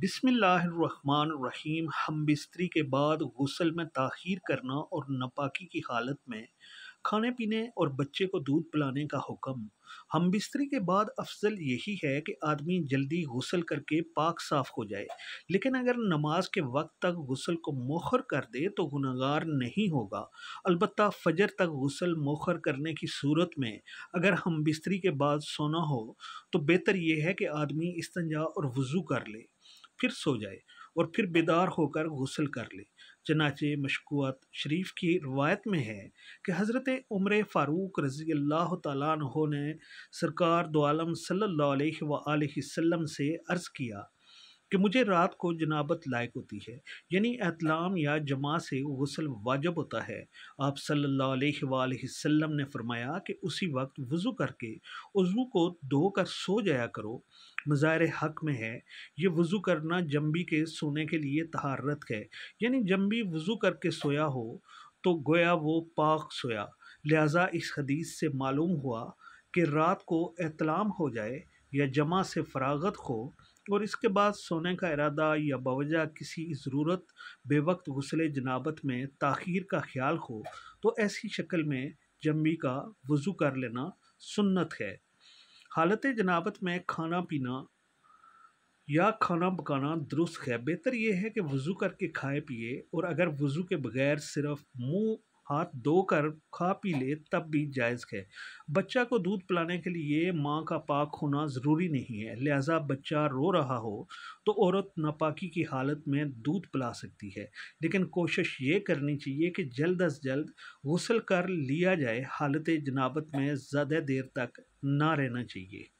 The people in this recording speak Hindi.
बिसमीम हम बिस्तरी के बाद गसल में तखिर करना और नपाकी की हालत में खाने पीने और बच्चे को दूध पिलाने का हुक्म हम बिस्तरी के बाद अफजल यही है कि आदमी जल्दी गसल करके पाक साफ़ हो जाए लेकिन अगर नमाज के वक्त तक गसल को मोखर कर दे तो गुनागार नहीं होगा अलबत् फजर तक गसल मोखर करने की सूरत में अगर हम बिस्तरी के बाद सोना हो तो बेहतर यह है कि आदमी इस्तंजा और वज़ू कर ले फिर सो जाए और फिर बेदार होकर गसल कर ले चनाचे मशकूत शरीफ की रवायत में है कि हज़रत उम्र फ़ारूक रज़ी अल्लाह तुने सरकार दोआलम सल्ला वसम से अर्ज़ किया कि मुझे रात को जनाबत लायक होती है यानी एतलाम या जमा से गसल वाजब होता है आप सल्लल्लाहु अलैहि ने फरमाया कि उसी वक्त वज़ू करके उज़ू को धो कर सो जाया करो मज़ार हक में है ये वज़ू करना जम्बी के सोने के लिए तहारत है यानी जम्बी वज़ू करके सोया हो तो गोया वो पाक सोया लिहाजा इस हदीस से मालूम हुआ कि रात को एतलाम हो जाए या जमा से फरागत हो और इसके बाद सोने का इरादा या बवजह किसी ज़रूरत बेवक्त गसल जनाबत में तखीर का ख्याल हो तो ऐसी शक्ल में जम्बी का वज़ू कर लेना सुन्नत है हालत जनाबत में खाना पीना या खाना पकाना दुरुस्त है बेहतर यह है कि वज़ू करके खाए पिए और अगर वज़ू के बग़ैर सिर्फ मुंह हाथ धोकर खा पी ले तब भी जायज़ है बच्चा को दूध पिलाने के लिए माँ का पाक होना ज़रूरी नहीं है लिहाजा बच्चा रो रहा हो तो औरत नापाकी की हालत में दूध पिला सकती है लेकिन कोशिश ये करनी चाहिए कि जल्द अज जल्द गसल कर लिया जाए हालत जनाबत में ज़्यादा देर तक ना रहना चाहिए